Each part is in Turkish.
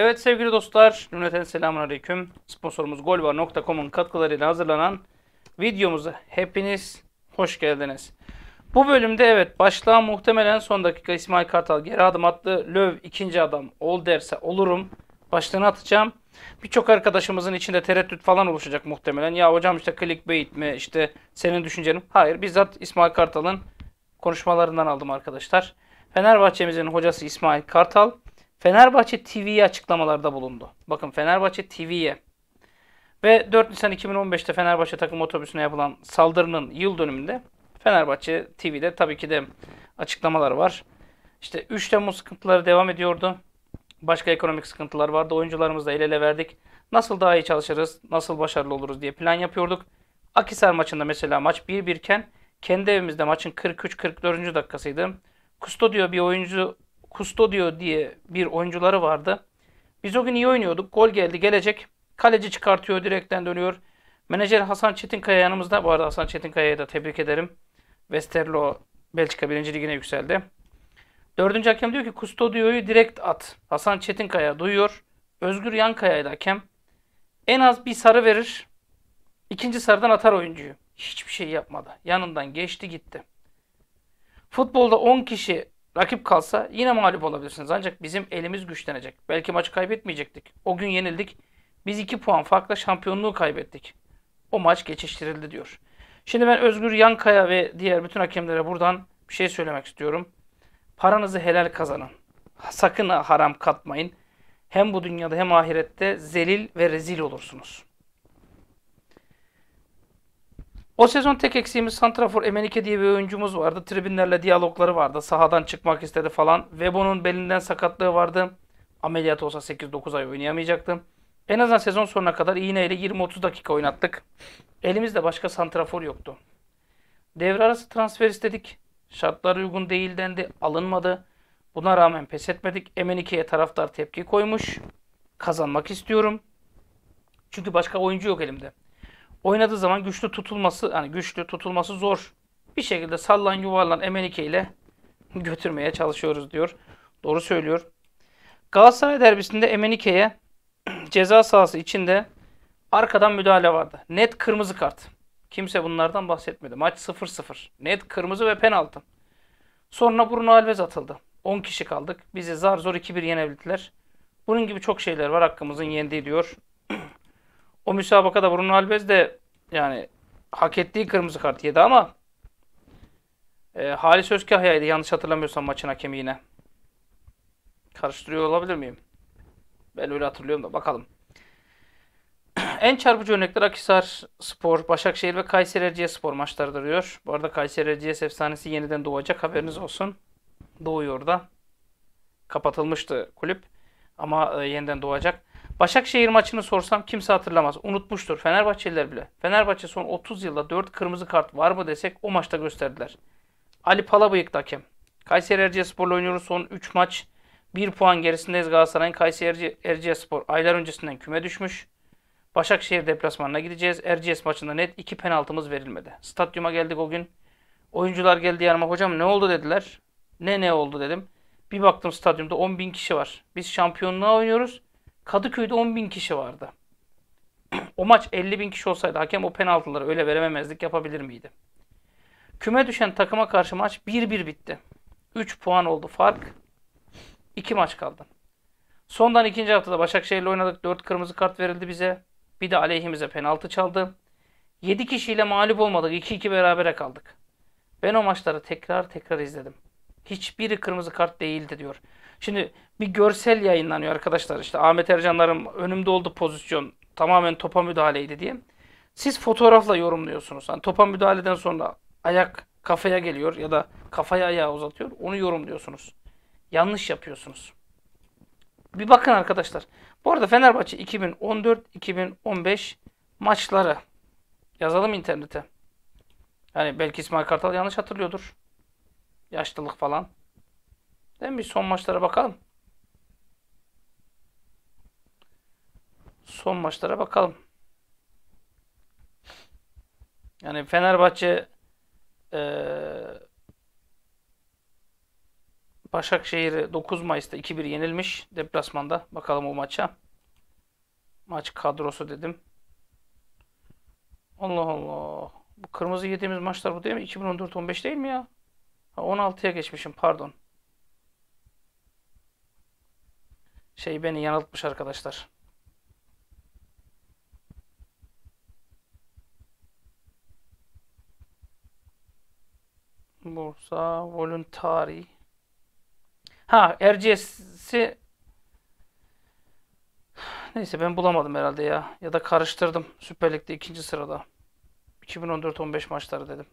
Evet sevgili dostlar, cümleten selamun aleyküm. Sponsorumuz golvar.com'un katkılarıyla hazırlanan videomuza hepiniz hoş geldiniz. Bu bölümde evet başlığa muhtemelen son dakika İsmail Kartal geri adım attı. Löv ikinci adam ol derse olurum başlığını atacağım. Birçok arkadaşımızın içinde tereddüt falan oluşacak muhtemelen. Ya hocam işte clickbait mi işte senin düşüncenin. Hayır bizzat İsmail Kartal'ın konuşmalarından aldım arkadaşlar. Fenerbahçe'mizin hocası İsmail Kartal Fenerbahçe TV'ye açıklamalarda bulundu. Bakın Fenerbahçe TV'ye ve 4 Nisan 2015'te Fenerbahçe takım otobüsüne yapılan saldırının yıl dönümünde Fenerbahçe TV'de tabii ki de açıklamalar var. İşte 3 Temmuz sıkıntıları devam ediyordu. Başka ekonomik sıkıntılar vardı. Oyuncularımızla el ele verdik. Nasıl daha iyi çalışırız, nasıl başarılı oluruz diye plan yapıyorduk. Akisar maçında mesela maç 1-1 iken kendi evimizde maçın 43-44. dakikasıydı. Kusto diyor bir oyuncu Custodio diye bir oyuncuları vardı. Biz o gün iyi oynuyorduk. Gol geldi gelecek. Kaleci çıkartıyor direkten dönüyor. Menajer Hasan Çetinkaya yanımızda. Bu arada Hasan Çetinkaya'yı da tebrik ederim. Westerlo Belçika 1. Ligi'ne yükseldi. Dördüncü hakem diyor ki Kustodio'yu direkt at. Hasan Çetinkaya duyuyor. Özgür Yankaya ile hakem. En az bir sarı verir. İkinci sarıdan atar oyuncuyu. Hiçbir şey yapmadı. Yanından geçti gitti. Futbolda 10 kişi rakip kalsa yine mağlup olabilirsiniz. Ancak bizim elimiz güçlenecek. Belki maçı kaybetmeyecektik. O gün yenildik. Biz 2 puan farkla şampiyonluğu kaybettik. O maç geçiştirildi diyor. Şimdi ben Özgür Yankaya ve diğer bütün hakemlere buradan bir şey söylemek istiyorum. Paranızı helal kazanın. Sakın haram katmayın. Hem bu dünyada hem ahirette zelil ve rezil olursunuz. O sezon tek eksiğimiz Santrafor Emenike diye bir oyuncumuz vardı. Tribünlerle diyalogları vardı. Sahadan çıkmak istedi falan. Vebo'nun belinden sakatlığı vardı. Ameliyat olsa 8-9 ay oynayamayacaktı. En azından sezon sonuna kadar iğneyle 20-30 dakika oynattık. Elimizde başka santrafor yoktu. Devre arası transfer istedik. Şartlar uygun değil dendi. Alınmadı. Buna rağmen pes etmedik. Emenike'ye taraftar tepki koymuş. Kazanmak istiyorum. Çünkü başka oyuncu yok elimde oynadığı zaman güçlü tutulması yani güçlü tutulması zor. Bir şekilde sallan yuvarlan Emenike ile götürmeye çalışıyoruz diyor. Doğru söylüyor. Galatasaray derbisinde Emenike'ye ceza sahası içinde arkadan müdahale vardı. Net kırmızı kart. Kimse bunlardan bahsetmedi. Maç 0-0. Net kırmızı ve penaltı. Sonra Bruno Alves atıldı. 10 kişi kaldık. Bizi zar zor 2-1 yenebildiler. Bunun gibi çok şeyler var hakkımızın yendiği diyor o müsabakada Bruno Alves de yani hak ettiği kırmızı kart yedi ama e, Halis Özkahya'ydı yanlış hatırlamıyorsam maçın hakemi yine. Karıştırıyor olabilir miyim? Ben öyle hatırlıyorum da bakalım. en çarpıcı örnekler Akhisar Spor, Başakşehir ve Kayseri Erciyes Spor maçlarıdır diyor. Bu arada Kayseri Erciyes efsanesi yeniden doğacak haberiniz olsun. Doğuyor da. Kapatılmıştı kulüp ama e, yeniden doğacak. Başakşehir maçını sorsam kimse hatırlamaz. Unutmuştur Fenerbahçeliler bile. Fenerbahçe son 30 yılda 4 kırmızı kart var mı desek o maçta gösterdiler. Ali Palabıyık hakem. Kayseri Erciyespor'la oynuyoruz son 3 maç. 1 puan gerisindeyiz Galatasaray'ın Kayseri Erciyespor aylar öncesinden küme düşmüş. Başakşehir deplasmanına gideceğiz. Erciyes maçında net 2 penaltımız verilmedi. Stadyuma geldik o gün. Oyuncular geldi yanıma hocam ne oldu dediler. Ne ne oldu dedim. Bir baktım stadyumda 10 bin kişi var. Biz şampiyonluğa oynuyoruz. Kadıköy'de 10 bin kişi vardı. o maç 50 bin kişi olsaydı hakem o penaltıları öyle verememezlik yapabilir miydi? Küme düşen takıma karşı maç 1-1 bitti. 3 puan oldu fark. 2 maç kaldı. Sondan ikinci haftada Başakşehir'le oynadık. 4 kırmızı kart verildi bize. Bir de aleyhimize penaltı çaldı. 7 kişiyle mağlup olmadık. 2-2 berabere kaldık. Ben o maçları tekrar tekrar izledim. Hiçbiri kırmızı kart değildi diyor. Şimdi bir görsel yayınlanıyor arkadaşlar. İşte Ahmet Ercanlar'ın önümde oldu pozisyon tamamen topa müdahaleydi diye. Siz fotoğrafla yorumluyorsunuz. Hani topa müdahaleden sonra ayak kafaya geliyor ya da kafaya ayağı uzatıyor. Onu yorumluyorsunuz. Yanlış yapıyorsunuz. Bir bakın arkadaşlar. Bu arada Fenerbahçe 2014-2015 maçları yazalım internete. Yani belki İsmail Kartal yanlış hatırlıyordur. Yaşlılık falan. Değil mi? Bir son maçlara bakalım. Son maçlara bakalım. Yani Fenerbahçe ee, Başakşehir 9 Mayıs'ta 2-1 yenilmiş deplasmanda. Bakalım o maça. Maç kadrosu dedim. Allah Allah. Bu kırmızı yediğimiz maçlar bu değil mi? 2014-15 değil mi ya? 16'ya geçmişim pardon. şey beni yanıltmış arkadaşlar. Bursa Voluntari. Ha Erciyes'i Neyse ben bulamadım herhalde ya. Ya da karıştırdım. Süper Lig'de ikinci sırada. 2014-15 maçları dedim.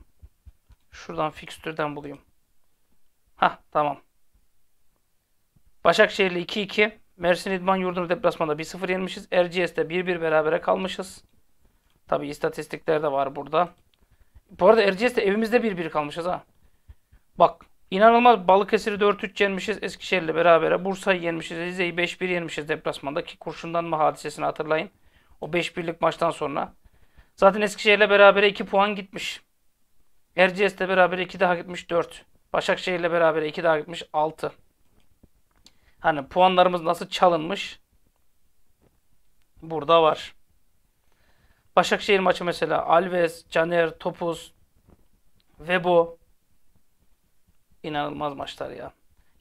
Şuradan fikstürden bulayım. Ha tamam. Başakşehir'le 2-2. Mersin İdman Yurdunu deplasmanda 1-0 yenmişiz. Erciyes'te 1-1 berabere kalmışız. Tabi istatistikler de var burada. Bu arada Erciyes'te evimizde 1-1 kalmışız ha. Bak inanılmaz Balıkesir'i 4-3 yenmişiz. Eskişehir'le berabere Bursa'yı yenmişiz. Rize'yi 5-1 yenmişiz deplasmanda ki kurşunlanma hadisesini hatırlayın. O 5-1'lik maçtan sonra. Zaten Eskişehir'le beraber 2 puan gitmiş. Erciyes'le beraber 2 daha gitmiş 4. Başakşehir'le beraber 2 daha gitmiş 6. Hani puanlarımız nasıl çalınmış? Burada var. Başakşehir maçı mesela Alves, Caner, Topuz, Vebo inanılmaz maçlar ya.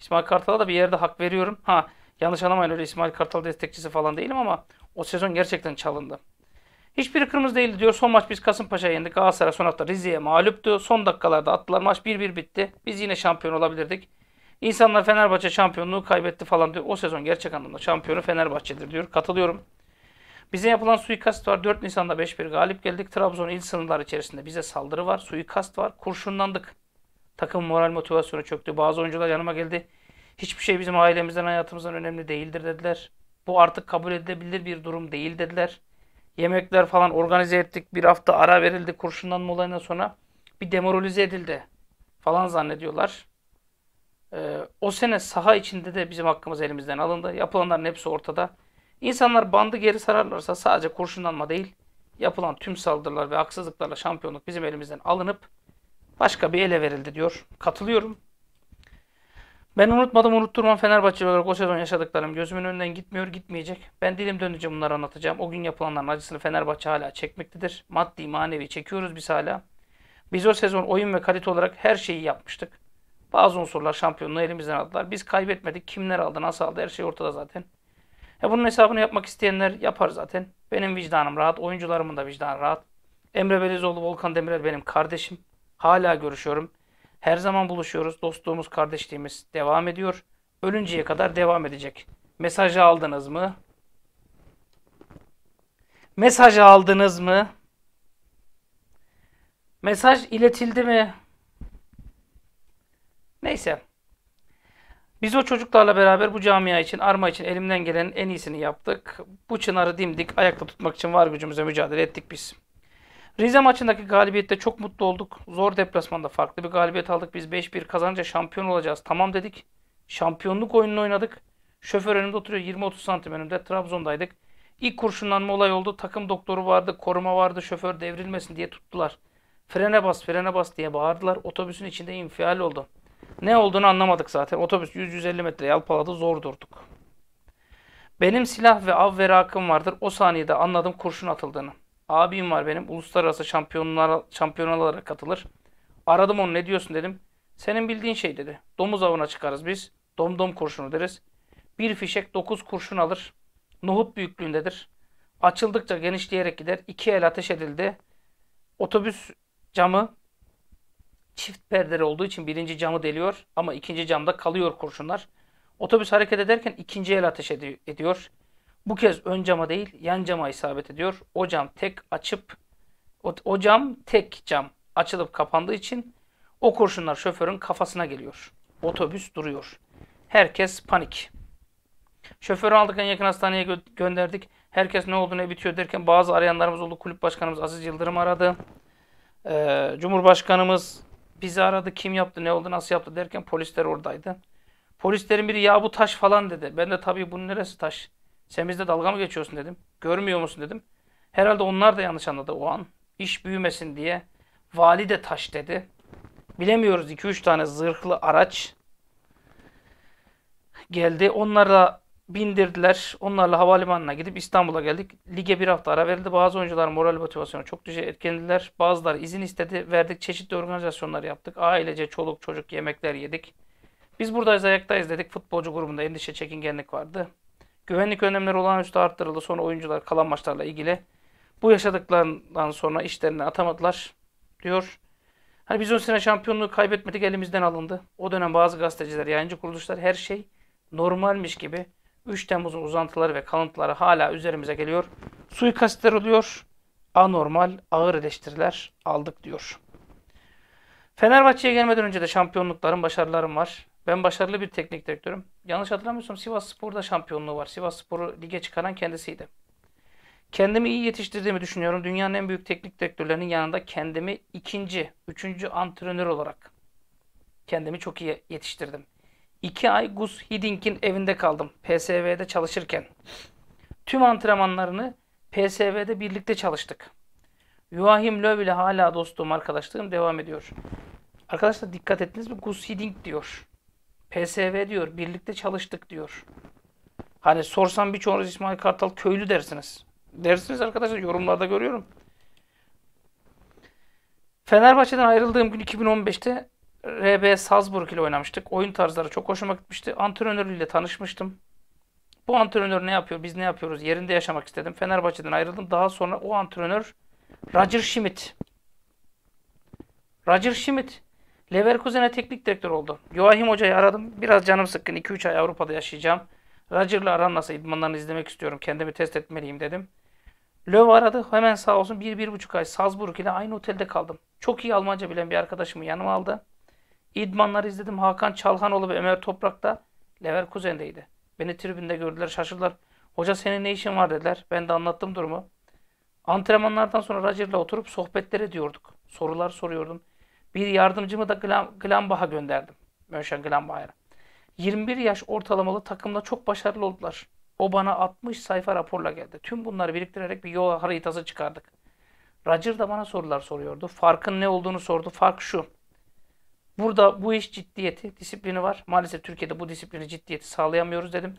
İsmail Kartal'a da bir yerde hak veriyorum. Ha yanlış anlamayın öyle İsmail Kartal destekçisi falan değilim ama o sezon gerçekten çalındı. Hiçbiri kırmızı değildi diyor. Son maç biz Kasımpaşa'ya yendik. Galatasaray son hafta Rize'ye mağluptu. Son dakikalarda attılar. Maç 1-1 bitti. Biz yine şampiyon olabilirdik. İnsanlar Fenerbahçe şampiyonluğu kaybetti falan diyor. O sezon gerçek anlamda şampiyonu Fenerbahçe'dir diyor. Katılıyorum. Bize yapılan suikast var. 4 Nisan'da 5-1 galip geldik. Trabzon il sınırları içerisinde bize saldırı var. Suikast var. Kurşunlandık. Takım moral motivasyonu çöktü. Bazı oyuncular yanıma geldi. Hiçbir şey bizim ailemizden hayatımızdan önemli değildir dediler. Bu artık kabul edilebilir bir durum değil dediler. Yemekler falan organize ettik. Bir hafta ara verildi Kurşundan olayından sonra. Bir demoralize edildi falan zannediyorlar. Ee, o sene saha içinde de bizim hakkımız elimizden alındı. Yapılanların hepsi ortada. İnsanlar bandı geri sararlarsa sadece kurşunlanma değil, yapılan tüm saldırılar ve haksızlıklarla şampiyonluk bizim elimizden alınıp başka bir ele verildi diyor. Katılıyorum. Ben unutmadım unutturmam Fenerbahçe olarak o sezon yaşadıklarım gözümün önünden gitmiyor gitmeyecek. Ben dilim dönünce bunları anlatacağım. O gün yapılanların acısını Fenerbahçe hala çekmektedir. Maddi manevi çekiyoruz biz hala. Biz o sezon oyun ve kalite olarak her şeyi yapmıştık. Bazı unsurlar şampiyonluğu elimizden aldılar. Biz kaybetmedik. Kimler aldı, nasıl aldı her şey ortada zaten. Ya e, bunun hesabını yapmak isteyenler yapar zaten. Benim vicdanım rahat. Oyuncularımın da vicdanı rahat. Emre Belizoğlu, Volkan Demirel benim kardeşim. Hala görüşüyorum. Her zaman buluşuyoruz. Dostluğumuz, kardeşliğimiz devam ediyor. Ölünceye kadar devam edecek. Mesajı aldınız mı? Mesajı aldınız mı? Mesaj iletildi mi? Neyse. Biz o çocuklarla beraber bu camia için, arma için elimden gelenin en iyisini yaptık. Bu çınarı dimdik, ayakta tutmak için var gücümüze mücadele ettik biz. Rize maçındaki galibiyette çok mutlu olduk. Zor deplasmanda farklı bir galibiyet aldık. Biz 5-1 kazanınca şampiyon olacağız. Tamam dedik. Şampiyonluk oyununu oynadık. Şoför önümde oturuyor. 20-30 santim önümde. Trabzon'daydık. İlk kurşunlanma olay oldu. Takım doktoru vardı, koruma vardı. Şoför devrilmesin diye tuttular. Frene bas, frene bas diye bağırdılar. Otobüsün içinde infial oldu. Ne olduğunu anlamadık zaten. Otobüs 100-150 metre yalpaladı zor durduk. Benim silah ve av ve rakım vardır. O saniyede anladım kurşun atıldığını. Abim var benim. Uluslararası şampiyonlara, şampiyonalara katılır. Aradım onu ne diyorsun dedim. Senin bildiğin şey dedi. Domuz avına çıkarız biz. Domdom kurşunu deriz. Bir fişek 9 kurşun alır. Nohut büyüklüğündedir. Açıldıkça genişleyerek gider. İki el ateş edildi. Otobüs camı çift perdeli olduğu için birinci camı deliyor ama ikinci camda kalıyor kurşunlar. Otobüs hareket ederken ikinci el ateş ediyor. Bu kez ön cama değil yan cama isabet ediyor. O cam tek açıp o, o cam tek cam açılıp kapandığı için o kurşunlar şoförün kafasına geliyor. Otobüs duruyor. Herkes panik. Şoförü aldık en yakın hastaneye gö gönderdik. Herkes ne oldu ne bitiyor derken bazı arayanlarımız oldu. Kulüp başkanımız Aziz Yıldırım aradı. Ee, Cumhurbaşkanımız Bizi aradı kim yaptı ne oldu nasıl yaptı derken polisler oradaydı. Polislerin biri ya bu taş falan dedi. Ben de tabii bunun neresi taş? Sen bizde dalga mı geçiyorsun dedim. Görmüyor musun dedim. Herhalde onlar da yanlış anladı o an. İş büyümesin diye. Vali de taş dedi. Bilemiyoruz 2-3 tane zırhlı araç geldi. Onlarla bindirdiler. Onlarla havalimanına gidip İstanbul'a geldik. Lige bir hafta ara verildi. Bazı oyuncular moral motivasyonu çok düşe etkilendiler. Bazıları izin istedi. Verdik çeşitli organizasyonlar yaptık. Ailece çoluk çocuk yemekler yedik. Biz buradayız ayaktayız dedik. Futbolcu grubunda endişe çekingenlik vardı. Güvenlik önlemleri olağanüstü arttırıldı. Sonra oyuncular kalan maçlarla ilgili. Bu yaşadıklarından sonra işlerini atamadılar diyor. Hani biz o sene şampiyonluğu kaybetmedik elimizden alındı. O dönem bazı gazeteciler, yayıncı kuruluşlar her şey normalmiş gibi 3 Temmuz'un uzantıları ve kalıntıları hala üzerimize geliyor. Suikastler oluyor. Anormal, ağır eleştiriler aldık diyor. Fenerbahçe'ye gelmeden önce de şampiyonlukların başarılarım var. Ben başarılı bir teknik direktörüm. Yanlış hatırlamıyorsam Sivas Spor'da şampiyonluğu var. Sivas Spor'u lige çıkaran kendisiydi. Kendimi iyi yetiştirdiğimi düşünüyorum. Dünyanın en büyük teknik direktörlerinin yanında kendimi ikinci, üçüncü antrenör olarak kendimi çok iyi yetiştirdim. 2 ay Gus Hiddink'in evinde kaldım PSV'de çalışırken. Tüm antrenmanlarını PSV'de birlikte çalıştık. Joachim Löw ile hala dostluğum, arkadaşlığım devam ediyor. Arkadaşlar dikkat ettiniz mi? Gus Hiddink diyor. PSV diyor. Birlikte çalıştık diyor. Hani sorsam birçoğunuz İsmail Kartal köylü dersiniz. Dersiniz arkadaşlar yorumlarda görüyorum. Fenerbahçe'den ayrıldığım gün 2015'te RB Salzburg ile oynamıştık. Oyun tarzları çok hoşuma gitmişti. Antrenörüyle tanışmıştım. Bu antrenör ne yapıyor, biz ne yapıyoruz yerinde yaşamak istedim. Fenerbahçe'den ayrıldım. Daha sonra o antrenör Roger Schmidt. Roger Schmidt Leverkusen'e teknik direktör oldu. Joachim Hoca'yı aradım. Biraz canım sıkkın. 2-3 ay Avrupa'da yaşayacağım. Roger'la aran nasıl idmanlarını izlemek istiyorum. Kendimi test etmeliyim dedim. Löw aradı. Hemen sağ olsun 1-1,5 ay Salzburg ile aynı otelde kaldım. Çok iyi Almanca bilen bir arkadaşımı yanıma aldı. İdmanları izledim. Hakan Çalhanoğlu ve Ömer Toprak da Lever kuzendeydi. Beni tribünde gördüler, şaşırdılar. Hoca senin ne işin var dediler. Ben de anlattım durumu. Antrenmanlardan sonra Roger'la oturup sohbetler ediyorduk. Sorular soruyordum. Bir yardımcımı da Gladbach'a gönderdim. Mönchengladbach'a. 21 yaş ortalamalı takımda çok başarılı oldular. O bana 60 sayfa raporla geldi. Tüm bunları biriktirerek bir yol haritası çıkardık. Roger da bana sorular soruyordu. Farkın ne olduğunu sordu. Fark şu. Burada bu iş ciddiyeti, disiplini var. Maalesef Türkiye'de bu disiplini, ciddiyeti sağlayamıyoruz dedim.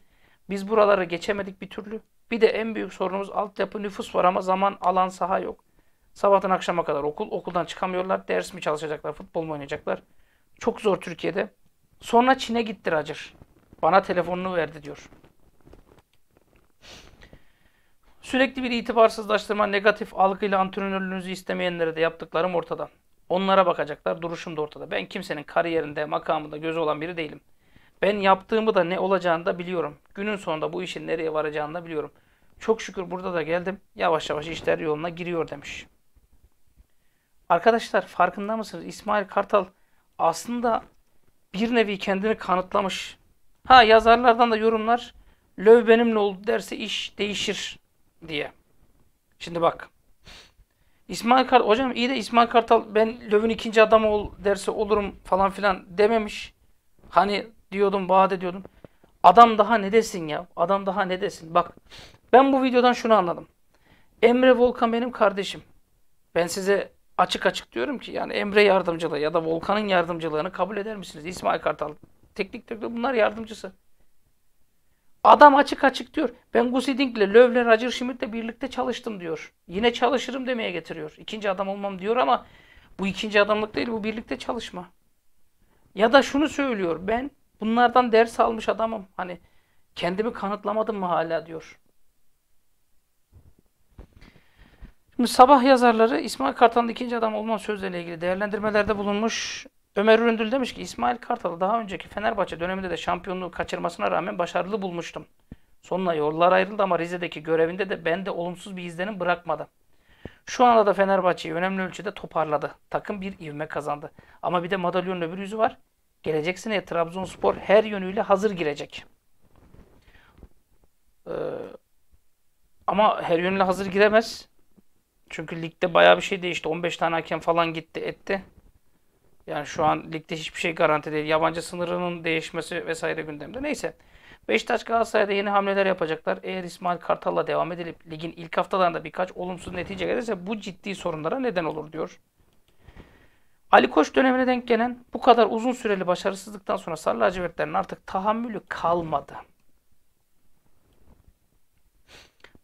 Biz buraları geçemedik bir türlü. Bir de en büyük sorunumuz altyapı nüfus var ama zaman, alan, saha yok. Sabahtan akşama kadar okul, okuldan çıkamıyorlar. Ders mi çalışacaklar, futbol mu oynayacaklar? Çok zor Türkiye'de. Sonra Çin'e gitti Roger. Bana telefonunu verdi diyor. Sürekli bir itibarsızlaştırma, negatif algıyla antrenörlüğünüzü istemeyenlere de yaptıklarım ortada. Onlara bakacaklar. Duruşum da ortada. Ben kimsenin kariyerinde, makamında gözü olan biri değilim. Ben yaptığımı da ne olacağını da biliyorum. Günün sonunda bu işin nereye varacağını da biliyorum. Çok şükür burada da geldim. Yavaş yavaş işler yoluna giriyor demiş. Arkadaşlar farkında mısınız? İsmail Kartal aslında bir nevi kendini kanıtlamış. Ha yazarlardan da yorumlar. Löv benimle oldu derse iş değişir diye. Şimdi bak. İsmail Kartal, hocam iyi de İsmail Kartal ben Löv'ün ikinci adamı ol derse olurum falan filan dememiş. Hani diyordum, vaat ediyordum. Adam daha ne desin ya? Adam daha ne desin? Bak ben bu videodan şunu anladım. Emre Volkan benim kardeşim. Ben size açık açık diyorum ki yani Emre yardımcılığı ya da Volkan'ın yardımcılığını kabul eder misiniz? İsmail Kartal teknik direktör bunlar yardımcısı. Adam açık açık diyor. Ben Gusiding'le, Lövle, Roger Schmidt'le birlikte çalıştım diyor. Yine çalışırım demeye getiriyor. İkinci adam olmam diyor ama bu ikinci adamlık değil bu birlikte çalışma. Ya da şunu söylüyor. Ben bunlardan ders almış adamım. Hani kendimi kanıtlamadım mı hala diyor. Şimdi sabah yazarları İsmail Kartal'ın ikinci adam olma sözleriyle ilgili değerlendirmelerde bulunmuş. Ömer Üründül demiş ki İsmail Kartal, daha önceki Fenerbahçe döneminde de şampiyonluğu kaçırmasına rağmen başarılı bulmuştum. Sonuna yollar ayrıldı ama Rize'deki görevinde de bende olumsuz bir izlenim bırakmadı. Şu anda da Fenerbahçe'yi önemli ölçüde toparladı. Takım bir ivme kazandı. Ama bir de madalyonun öbür yüzü var. Gelecek seneye Trabzonspor her yönüyle hazır girecek. Ee, ama her yönüyle hazır giremez. Çünkü ligde baya bir şey değişti. 15 tane hakem falan gitti etti. Yani şu an ligde hiçbir şey garanti değil. Yabancı sınırının değişmesi vesaire gündemde. Neyse. Beşiktaş Galatasaray'da yeni hamleler yapacaklar. Eğer İsmail Kartal'la devam edilip ligin ilk haftalarında birkaç olumsuz netice gelirse bu ciddi sorunlara neden olur diyor. Ali Koç dönemine denk gelen bu kadar uzun süreli başarısızlıktan sonra Sarı Lacivertlerin artık tahammülü kalmadı.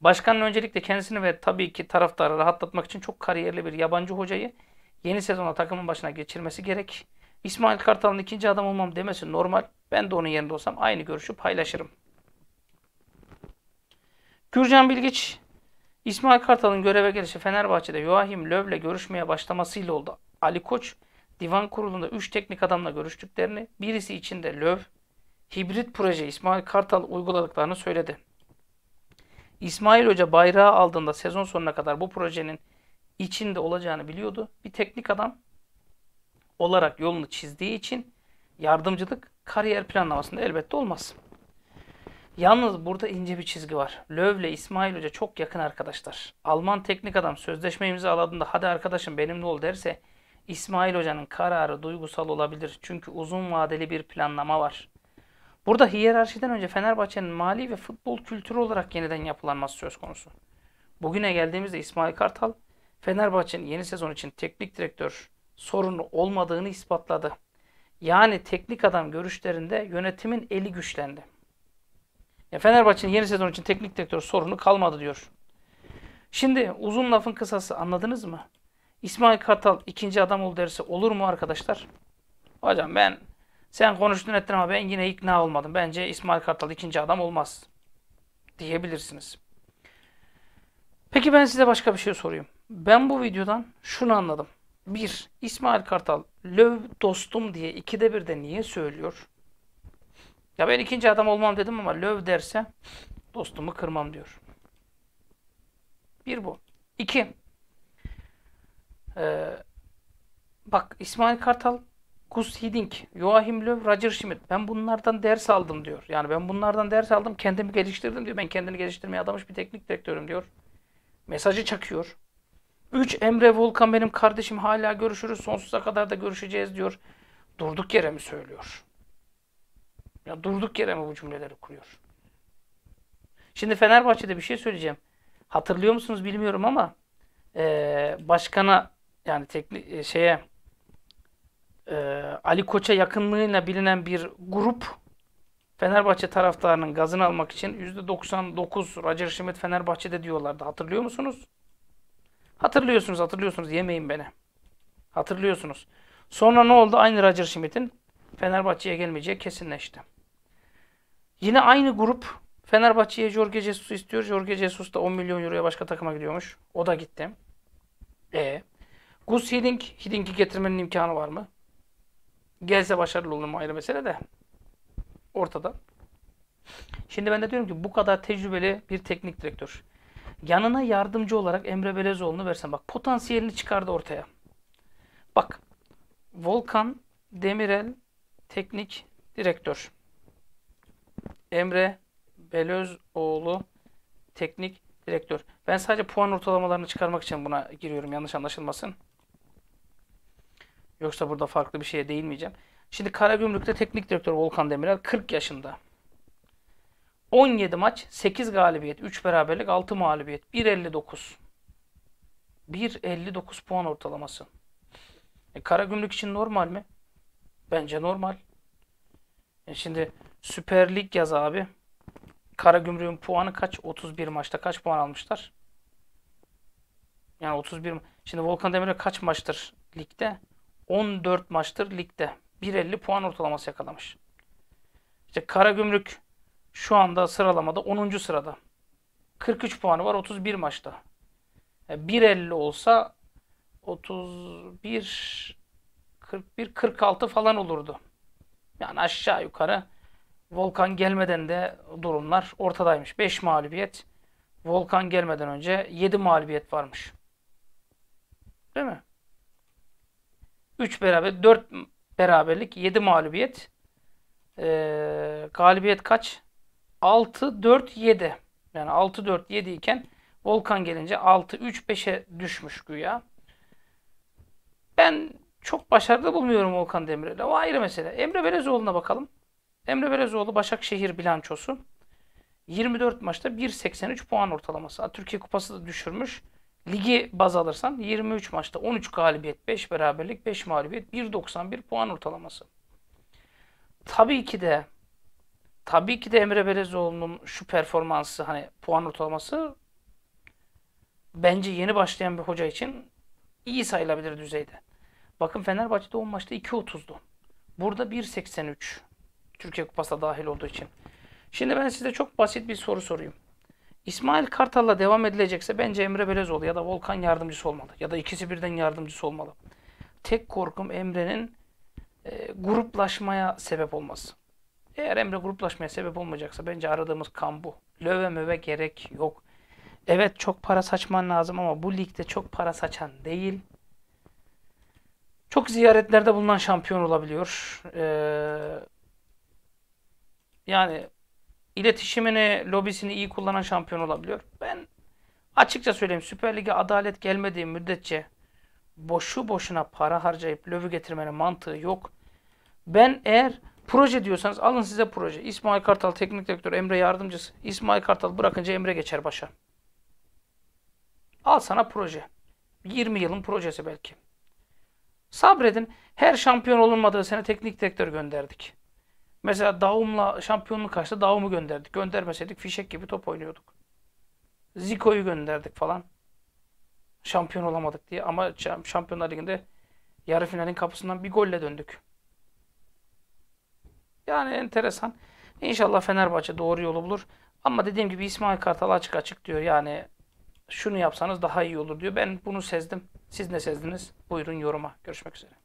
Başkanın öncelikle kendisini ve tabii ki taraftarı rahatlatmak için çok kariyerli bir yabancı hocayı Yeni sezonda takımın başına geçirmesi gerek. İsmail Kartal'ın ikinci adam olmam demesi normal. Ben de onun yerinde olsam aynı görüşü paylaşırım. Gürcan Bilgiç, İsmail Kartal'ın göreve gelişi Fenerbahçe'de Joachim Löw'le görüşmeye başlamasıyla oldu. Ali Koç, divan kurulunda 3 teknik adamla görüştüklerini, birisi içinde Löw, hibrit proje İsmail Kartal uyguladıklarını söyledi. İsmail Hoca bayrağı aldığında sezon sonuna kadar bu projenin içinde olacağını biliyordu. Bir teknik adam olarak yolunu çizdiği için yardımcılık kariyer planlamasında elbette olmaz. Yalnız burada ince bir çizgi var. Löw ile İsmail Hoca çok yakın arkadaşlar. Alman teknik adam sözleşme imzaladığında hadi arkadaşım benimle ol derse İsmail Hoca'nın kararı duygusal olabilir. Çünkü uzun vadeli bir planlama var. Burada hiyerarşiden önce Fenerbahçe'nin mali ve futbol kültürü olarak yeniden yapılanması söz konusu. Bugüne geldiğimizde İsmail Kartal Fenerbahçe'nin yeni sezon için teknik direktör sorunu olmadığını ispatladı. Yani teknik adam görüşlerinde yönetimin eli güçlendi. Ya Fenerbahçe'nin yeni sezon için teknik direktör sorunu kalmadı diyor. Şimdi uzun lafın kısası anladınız mı? İsmail Kartal ikinci adam ol derse olur mu arkadaşlar? Hocam ben sen konuştun ettin ama ben yine ikna olmadım. Bence İsmail Kartal ikinci adam olmaz diyebilirsiniz. Peki ben size başka bir şey sorayım. Ben bu videodan şunu anladım. 1. İsmail Kartal löv dostum diye ikide bir de niye söylüyor? Ya ben ikinci adam olmam dedim ama löv derse dostumu kırmam diyor. Bir bu. İki. Ee, bak İsmail Kartal, Gus Hiddink, Joachim Löw, Roger Schmidt. Ben bunlardan ders aldım diyor. Yani ben bunlardan ders aldım, kendimi geliştirdim diyor. Ben kendini geliştirmeye adamış bir teknik direktörüm diyor. Mesajı çakıyor. 3. Emre Volkan benim kardeşim hala görüşürüz sonsuza kadar da görüşeceğiz diyor. Durduk yere mi söylüyor? Ya durduk yere mi bu cümleleri kuruyor? Şimdi Fenerbahçe'de bir şey söyleyeceğim. Hatırlıyor musunuz bilmiyorum ama e, başkana yani teknik e, şeye e, Ali Koç'a yakınlığıyla bilinen bir grup Fenerbahçe taraftarının gazını almak için %99 Roger Schmidt Fenerbahçe'de diyorlardı. Hatırlıyor musunuz? Hatırlıyorsunuz, hatırlıyorsunuz. Yemeyin beni. Hatırlıyorsunuz. Sonra ne oldu? Aynı Roger Schmidt'in Fenerbahçe'ye gelmeyeceği kesinleşti. Yine aynı grup Fenerbahçe'ye Jorge Jesus istiyor. Jorge Jesus da 10 milyon euroya başka takıma gidiyormuş. O da gitti. E Gus Hiddink, Hiddink'i getirmenin imkanı var mı? Gelse başarılı olur mu ayrı mesele de. Ortada. Şimdi ben de diyorum ki bu kadar tecrübeli bir teknik direktör yanına yardımcı olarak Emre Belezoğlu'nu versen bak potansiyelini çıkardı ortaya. Bak Volkan Demirel teknik direktör. Emre Belözoğlu teknik direktör. Ben sadece puan ortalamalarını çıkarmak için buna giriyorum yanlış anlaşılmasın. Yoksa burada farklı bir şeye değinmeyeceğim. Şimdi Karagümrük'te teknik direktör Volkan Demirel 40 yaşında. 17 maç, 8 galibiyet, 3 beraberlik, 6 mağlubiyet. 1.59. 1.59 puan ortalaması. E, Karagümrük için normal mi? Bence normal. E, şimdi Süper Lig yaz abi. Karagümrük'ün puanı kaç? 31 maçta kaç puan almışlar? Yani 31 Şimdi Volkan Demirel kaç maçtır ligde? 14 maçtır ligde. 1.50 puan ortalaması yakalamış. İşte Karagümrük şu anda sıralamada 10. sırada. 43 puanı var 31 maçta. Yani e, 1.50 olsa 31 41 46 falan olurdu. Yani aşağı yukarı Volkan gelmeden de durumlar ortadaymış. 5 mağlubiyet. Volkan gelmeden önce 7 mağlubiyet varmış. Değil mi? 3 beraber 4 beraberlik 7 mağlubiyet. Ee, galibiyet kaç? 6, 4, 7. Yani 6, 4, 7 iken Volkan gelince 6, 3, 5'e düşmüş güya. Ben çok başarılı bulmuyorum Volkan Demirel'i. O ayrı mesele. Emre Belezoğlu'na bakalım. Emre Belezoğlu Başakşehir bilançosu. 24 maçta 1.83 puan ortalaması. Türkiye Kupası da düşürmüş. Ligi baz alırsan 23 maçta 13 galibiyet, 5 beraberlik, 5 mağlubiyet, 1.91 puan ortalaması. Tabii ki de Tabii ki de Emre Belezoğlu'nun şu performansı hani puan ortalaması bence yeni başlayan bir hoca için iyi sayılabilir düzeyde. Bakın Fenerbahçe'de 10 maçta 2.30'du. Burada 1.83. Türkiye Kupası'na dahil olduğu için. Şimdi ben size çok basit bir soru sorayım. İsmail Kartal'la devam edilecekse bence Emre Belezoğlu ya da Volkan yardımcısı olmalı. Ya da ikisi birden yardımcısı olmalı. Tek korkum Emre'nin e, gruplaşmaya sebep olması. Eğer Emre gruplaşmaya sebep olmayacaksa bence aradığımız kan bu. Löve möve gerek yok. Evet çok para saçman lazım ama bu ligde çok para saçan değil. Çok ziyaretlerde bulunan şampiyon olabiliyor. Ee, yani iletişimini, lobisini iyi kullanan şampiyon olabiliyor. Ben açıkça söyleyeyim Süper Lig'e adalet gelmediği müddetçe boşu boşuna para harcayıp lövü getirmenin mantığı yok. Ben eğer Proje diyorsanız alın size proje. İsmail Kartal teknik direktör Emre yardımcısı. İsmail Kartal bırakınca Emre geçer başa. Al sana proje. 20 yılın projesi belki. Sabredin. Her şampiyon olunmadığı sene teknik direktör gönderdik. Mesela Daum'la şampiyonluk karşı Daum'u gönderdik. Göndermeseydik fişek gibi top oynuyorduk. Zico'yu gönderdik falan. Şampiyon olamadık diye ama Şampiyonlar Ligi'nde yarı finalin kapısından bir golle döndük. Yani enteresan. İnşallah Fenerbahçe doğru yolu bulur. Ama dediğim gibi İsmail Kartal açık açık diyor yani şunu yapsanız daha iyi olur diyor. Ben bunu sezdim. Siz ne sezdiniz? Buyurun yoruma. Görüşmek üzere.